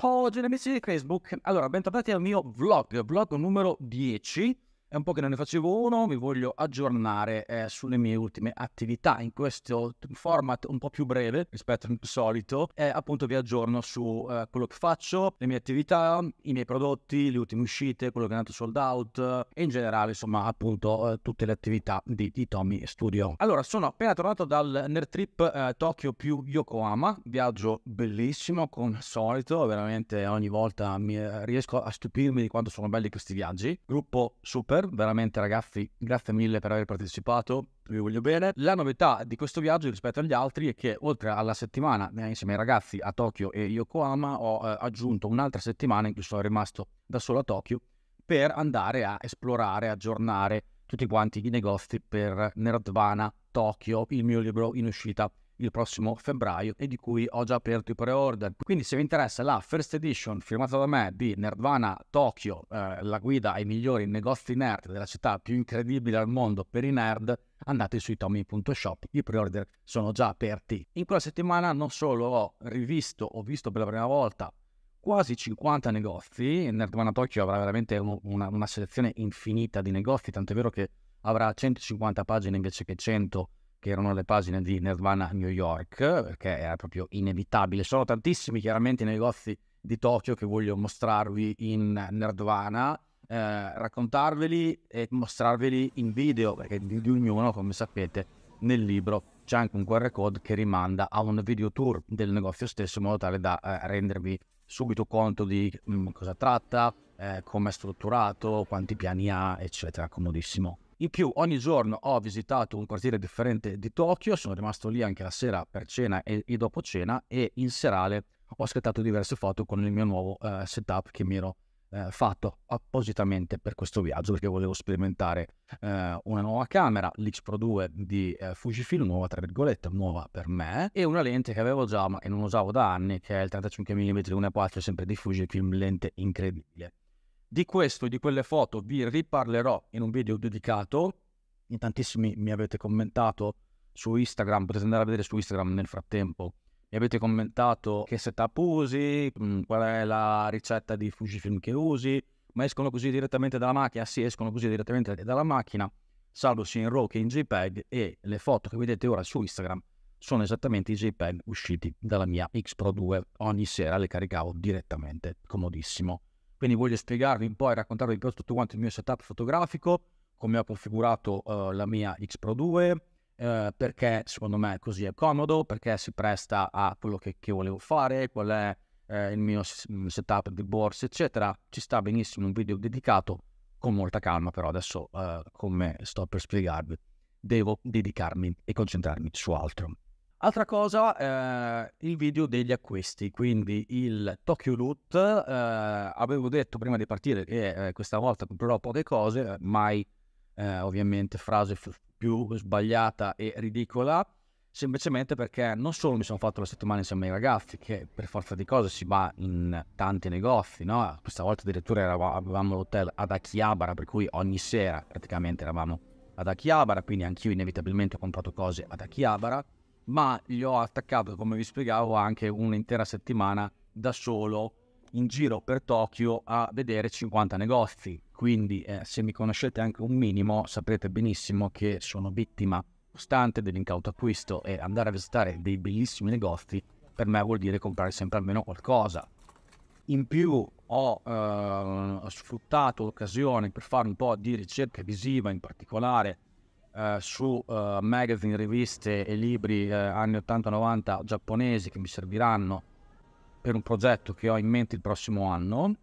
Ciao, oggi amici di Facebook. Allora, bentornati al mio vlog, vlog numero 10 è un po' che non ne facevo uno, vi voglio aggiornare eh, sulle mie ultime attività in questo format un po' più breve rispetto al solito e eh, appunto vi aggiorno su eh, quello che faccio, le mie attività, i miei prodotti, le ultime uscite, quello che è andato sold out e in generale insomma appunto eh, tutte le attività di, di, Tommy Studio. Allora sono appena tornato dal Nerd Trip eh, Tokyo più Yokohama, viaggio bellissimo come al solito, veramente ogni volta mi, eh, riesco a stupirmi di quanto sono belli questi viaggi, gruppo super Traveler. Veramente ragazzi, grazie mille per aver partecipato, vi voglio bene. La novità di questo viaggio rispetto agli altri è che oltre alla settimana eh, insieme ai ragazzi a Tokyo e Yokohama ho eh, aggiunto un'altra settimana in cui sono rimasto da solo a Tokyo per andare a esplorare, aggiornare tutti quanti i negozi per Nerdvana Tokyo, il mio libro in uscita il prossimo febbraio e di cui ho già aperto i pre-order. Quindi se vi interessa la first edition firmata da me di Nirvana Tokyo, eh, la guida ai migliori negozi nerd della città più incredibile al mondo per i nerd, andate su tommy.shop, i pre-order sono già aperti. In quella settimana non solo ho rivisto, ho visto per la prima volta quasi 50 negozi, Nerdman Tokyo avrà veramente un, una, una, selezione infinita di negozi, tant'è vero che avrà 150 pagine invece che 100 che erano le pagine di Nirvana New York, perché era proprio inevitabile. Sono tantissimi chiaramente i negozi di Tokyo che voglio mostrarvi in Nirvana, eh, raccontarveli e mostrarveli in video, perché di, di ognuno, come sapete, nel libro c'è anche un QR code che rimanda a un video tour del negozio stesso in modo tale da eh, rendervi subito conto di mh, mm, cosa tratta, eh, come è strutturato, quanti piani ha, eccetera, comodissimo. In più ogni giorno ho visitato un quartiere differente di Tokyo, sono rimasto lì anche la sera per cena e, e dopo cena e in serale ho scattato diverse foto con il mio nuovo eh, setup che mi ero eh, fatto appositamente per questo viaggio perché volevo sperimentare eh, una nuova camera, l'X Pro 2 di eh, Fujifilm, nuova tra virgolette, nuova per me, e una lente che avevo già ma che non usavo da anni, che è il 35mm 1.4 sempre di Fujifilm, lente incredibile. Di questo e di quelle foto vi riparlerò in un video dedicato. In tantissimi mi avete commentato su Instagram, potete andare a vedere su Instagram nel frattempo. Mi avete commentato che setup usi, mm, qual è la ricetta di Fujifilm che usi, ma escono così direttamente dalla macchina? Sì, escono così direttamente dalla macchina, salvo sia in RAW che in JPEG e le foto che vedete ora su Instagram sono esattamente i JPEG usciti dalla mia X Pro 2. Ogni sera le caricavo direttamente, comodissimo. Quindi voglio spiegarvi un po' e raccontarvi più tutto quanto il mio setup fotografico, come ho configurato uh, la mia X Pro 2, eh, perché secondo me così è comodo, perché si presta a quello che, che volevo fare, qual è eh, il mio mm, setup di borse, eccetera. Ci sta benissimo un video dedicato con molta calma, però adesso eh, come sto per spiegarvi, devo dedicarmi e concentrarmi su altro. Altra cosa, eh, il video degli acquisti, quindi il Tokyo Loot, eh, avevo detto prima di partire che eh, questa volta comprerò poche cose, mai eh, ovviamente frase più sbagliata e ridicola, semplicemente perché non solo mi sono fatto la settimana insieme ai ragazzi, che per forza di cose si va in tanti negozi, no? questa volta addirittura eravamo, avevamo l'hotel ad Akihabara, per cui ogni sera praticamente eravamo ad Akihabara, quindi anch'io inevitabilmente ho comprato cose ad Akihabara ma gli ho attaccato, come vi spiegavo, anche un'intera settimana da solo in giro per Tokyo a vedere 50 negozi. Quindi eh, se mi conoscete anche un minimo saprete benissimo che sono vittima costante dell'incauto acquisto e andare a visitare dei bellissimi negozi per me vuol dire comprare sempre almeno qualcosa. In più ho eh, sfruttato l'occasione per fare un po' di ricerca visiva in particolare eh, su eh, magazine, riviste e libri eh, anni 80-90 giapponesi che mi serviranno per un progetto che ho in mente il prossimo anno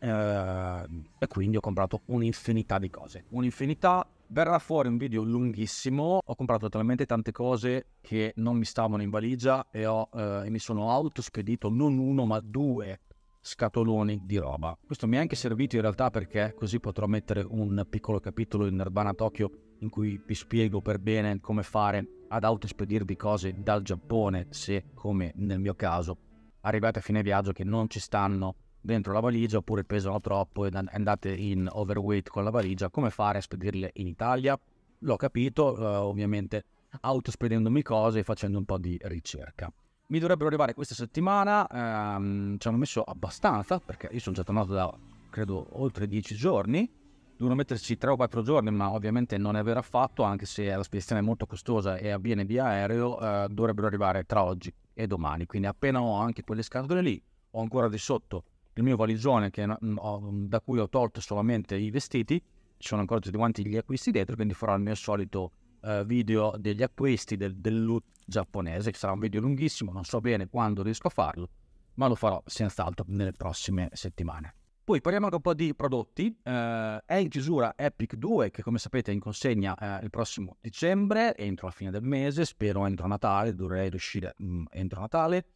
eh, e quindi ho comprato un'infinità di cose, un'infinità Verrà fuori un video lunghissimo, ho comprato talmente tante cose che non mi stavano in valigia e, ho, eh, e mi sono autospedito non uno ma due scatoloni di roba. Questo mi è anche servito in realtà perché così potrò mettere un piccolo capitolo in Nirvana Tokyo in cui vi spiego per bene come fare ad autoespedirvi cose dal Giappone se, come nel mio caso, arrivate a fine viaggio che non ci stanno dentro la valigia oppure pesano troppo e andate in overweight con la valigia, come fare a spedirle in Italia? L'ho capito, eh, ovviamente autospedendomi cose e facendo un po' di ricerca. Mi dovrebbero arrivare questa settimana, ehm, ci hanno messo abbastanza perché io sono già tornato da credo oltre 10 giorni devono metterci 3 o 4 giorni, ma ovviamente non è vero affatto, anche se la spedizione è molto costosa e avviene via aereo, eh, dovrebbero arrivare tra oggi e domani. Quindi appena ho anche quelle scatole lì, ho ancora di sotto il mio valigione che, mm, mm, da cui ho tolto solamente i vestiti, ci sono ancora tutti quanti gli acquisti dietro, quindi farò il mio solito eh, video degli acquisti del, del loot giapponese, che sarà un video lunghissimo, non so bene quando riesco a farlo, ma lo farò senz'altro nelle prossime settimane. Poi parliamo anche un po' di prodotti. Eh, è in chiusura Epic 2, che come sapete è in consegna eh, il prossimo dicembre, entro la fine del mese, spero entro Natale, dovrei riuscire mh, mm, entro Natale.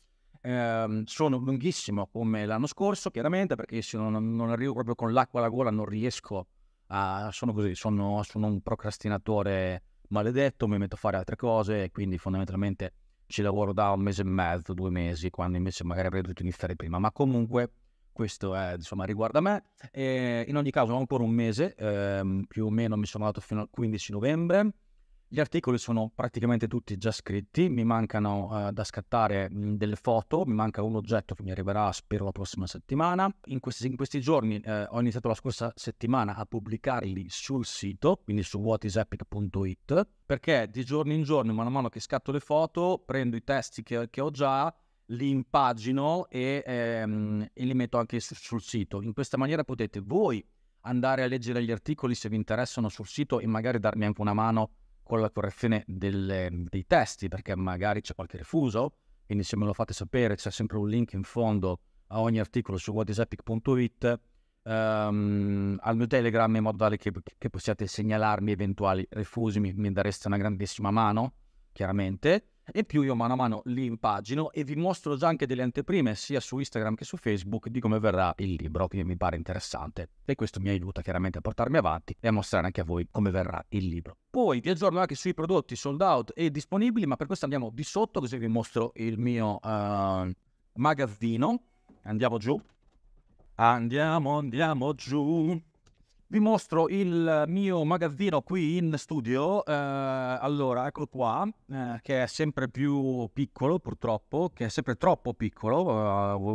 Eh, sono lunghissimo come l'anno scorso, chiaramente, perché se non, non, arrivo proprio con l'acqua alla gola non riesco a... Sono così, sono, sono un procrastinatore maledetto, mi metto a fare altre cose e quindi fondamentalmente ci lavoro da un mese e mezzo, due mesi, quando invece magari avrei dovuto iniziare prima. Ma comunque questo è, insomma, riguarda me. E in ogni caso ho ancora un mese, ehm, più o meno mi sono dato fino al 15 novembre. Gli articoli sono praticamente tutti già scritti, mi mancano eh, da scattare mh, delle foto, mi manca un oggetto che mi arriverà spero la prossima settimana. In questi, in questi giorni eh, ho iniziato la scorsa settimana a pubblicarli sul sito, quindi su whatisepic.it, perché di giorno in giorno, man mano che scatto le foto, prendo i testi che, che ho già li impagino e, ehm, e li metto anche sul sito. In questa maniera potete voi andare a leggere gli articoli se vi interessano sul sito e magari darmi anche una mano con la correzione delle, dei testi, perché magari c'è qualche refuso, quindi se me lo fate sapere c'è sempre un link in fondo a ogni articolo su whatisepic.it um, ehm, al mio Telegram in modo tale che, che possiate segnalarmi eventuali refusi, mi, mi dareste una grandissima mano, chiaramente. E più io mano a mano li impagino e vi mostro già anche delle anteprime sia su Instagram che su Facebook di come verrà il libro, che mi pare interessante. E questo mi aiuta chiaramente a portarmi avanti e a mostrare anche a voi come verrà il libro. Poi vi aggiorno anche sui prodotti sold out e disponibili, ma per questo andiamo di sotto così vi mostro il mio uh, magazzino. Andiamo giù. Andiamo, andiamo giù. Vi mostro il mio magazzino qui in studio, eh, allora eccolo qua, eh, che è sempre più piccolo purtroppo, che è sempre troppo piccolo,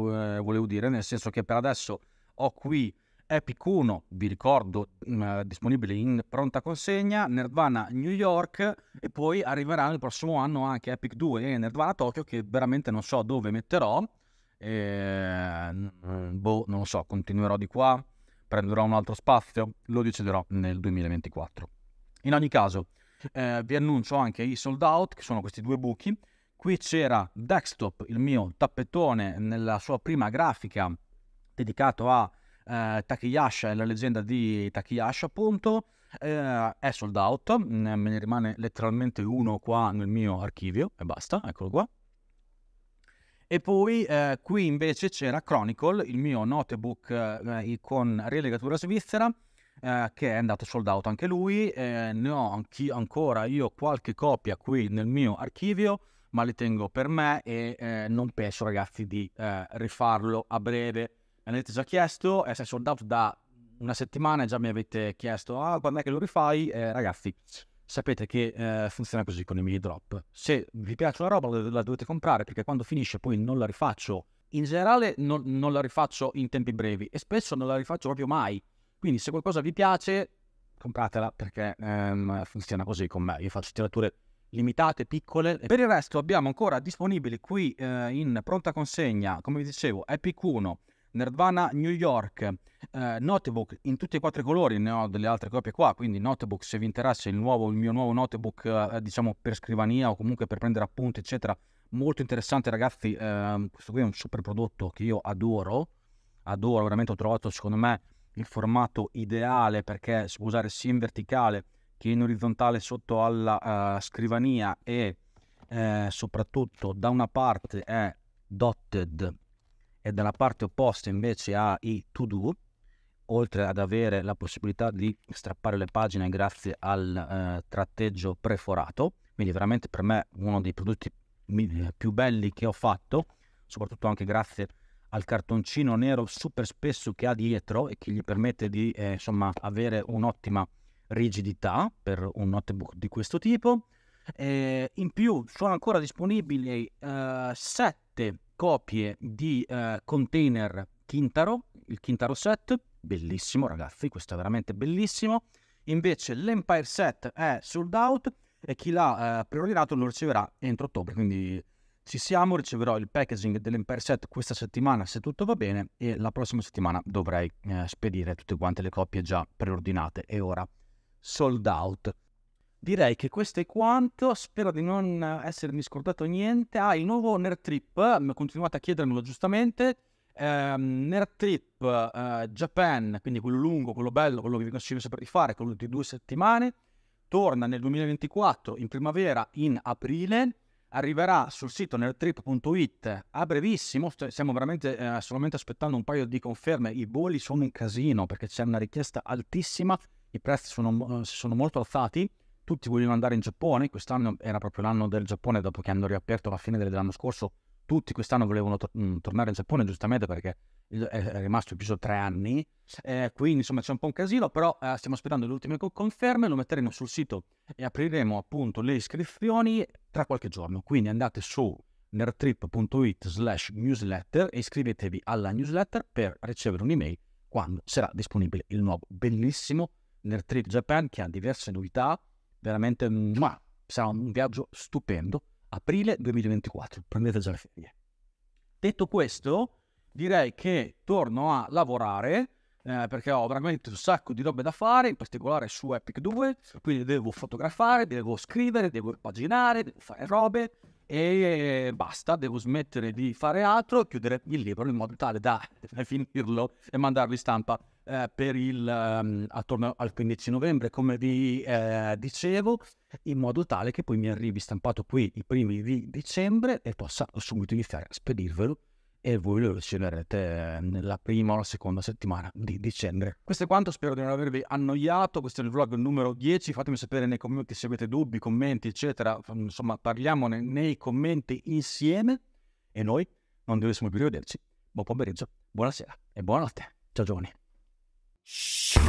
eh, eh volevo dire, nel senso che per adesso ho qui Epic 1, vi ricordo, mm, eh, disponibile in pronta consegna, Nerdvana New York e poi arriverà nel prossimo anno anche Epic 2 e Nerdvana Tokyo che veramente non so dove metterò, mm, boh, non lo so, continuerò di qua prenderò un altro spazio, lo deciderò nel 2024. In ogni caso, eh, vi annuncio anche i sold out, che sono questi due buchi. Qui c'era Desktop, il mio tappetone, nella sua prima grafica dedicato a eh, Takiyasha e la leggenda di Takiyasha, appunto. Eh, è sold out, mm, me ne rimane letteralmente uno qua nel mio archivio e basta, eccolo qua. E poi eh, qui invece c'era Chronicle, il mio notebook eh, con rilegatura svizzera, eh, che è andato sold out anche lui. ne ho anch- ancora io qualche copia qui nel mio archivio, ma le tengo per me e eh, non penso ragazzi di eh, rifarlo a breve. Me l'avete già chiesto, eh, è sold out da una settimana e già mi avete chiesto ah, quando è che lo rifai? ragazzi, sapete che eh, funziona così con i mini drop. Se vi piace la roba la, la, dovete comprare perché quando finisce poi non la rifaccio. In generale non, non, la rifaccio in tempi brevi e spesso non la rifaccio proprio mai. Quindi se qualcosa vi piace compratela perché ehm, funziona così con me. Io faccio tirature limitate, piccole. E Per il resto abbiamo ancora disponibili qui eh, in pronta consegna, come vi dicevo, Epic 1, Nirvana New York, eh, Notebook in tutti e quattro i colori, ne ho delle altre copie qua, quindi Notebook se vi interessa il, nuovo, il mio nuovo Notebook eh, diciamo per scrivania o comunque per prendere appunti eccetera, molto interessante ragazzi, eh, questo qui è un super prodotto che io adoro, adoro, veramente ho trovato secondo me il formato ideale perché si può usare sia in verticale che in orizzontale sotto alla uh, scrivania e eh, soprattutto da una parte è dotted e dalla parte opposta invece ha i to do, oltre ad avere la possibilità di strappare le pagine grazie al eh, tratteggio preforato, quindi veramente per me uno dei prodotti eh, più belli che ho fatto, soprattutto anche grazie al cartoncino nero super spesso che ha dietro e che gli permette di eh, insomma, avere un'ottima rigidità per un notebook di questo tipo. Eh, in più sono ancora disponibili eh, sette copie di eh, container Kintaro, il Kintaro set, bellissimo ragazzi, questo è veramente bellissimo. Invece l'Empire set è sold out e chi l'ha eh, preordinato lo riceverà entro ottobre, quindi ci siamo, riceverò il packaging dell'Empire set questa settimana se tutto va bene e la prossima settimana dovrei eh, spedire tutte quante le copie già preordinate e ora sold out. Direi che questo è quanto, spero di non essermi scordato niente. Ah, il nuovo Nerd Trip, continuate a chiedermelo giustamente. Um, Nerd Trip uh, Japan, quindi quello lungo, quello bello, quello che vi consiglio sempre di fare, quello di due settimane, torna nel 2024 in primavera, in aprile, arriverà sul sito nerdtrip.it a brevissimo, stiamo veramente eh, solamente aspettando un paio di conferme, i voli sono in casino perché c'è una richiesta altissima, i prezzi sono, eh, sono molto alzati, tutti vogliono andare in Giappone, quest'anno era proprio l'anno del Giappone dopo che hanno riaperto la fine dell'anno scorso, tutti quest'anno volevano to- mm, tornare in Giappone giustamente perché è rimasto chiuso tre anni, eh, quindi insomma c'è un po' un casino, però eh, stiamo aspettando le ultime conferme, lo metteremo sul sito e apriremo appunto le iscrizioni tra qualche giorno, quindi andate su nerdtrip.it slash newsletter e iscrivetevi alla newsletter per ricevere un'email quando sarà disponibile il nuovo bellissimo Nerdtrip Japan che ha diverse novità, veramente ma, sarà un viaggio stupendo. Aprile 2024, prendete già le ferie. Detto questo, direi che torno a lavorare eh, perché ho veramente un sacco di robe da fare, in particolare su Epic 2, quindi devo fotografare, devo scrivere, devo paginare, devo fare robe e basta, devo smettere di fare altro, chiudere il libro in modo tale da finirlo e mandarlo in stampa eh, per il, um, attorno al 15 novembre, come vi eh, dicevo, in modo tale che poi mi arrivi stampato qui i primi di dicembre e possa subito iniziare a spedirvelo e voi lo riceverete nella ehm, prima o la seconda settimana di dicembre. Questo è quanto, spero di non avervi annoiato, questo è il vlog numero 10, fatemi sapere nei commenti se avete dubbi, commenti, eccetera, insomma parliamone nei commenti insieme e noi non dovessimo più rivederci. Buon pomeriggio, buonasera e buonanotte. Ciao giovani. Shh.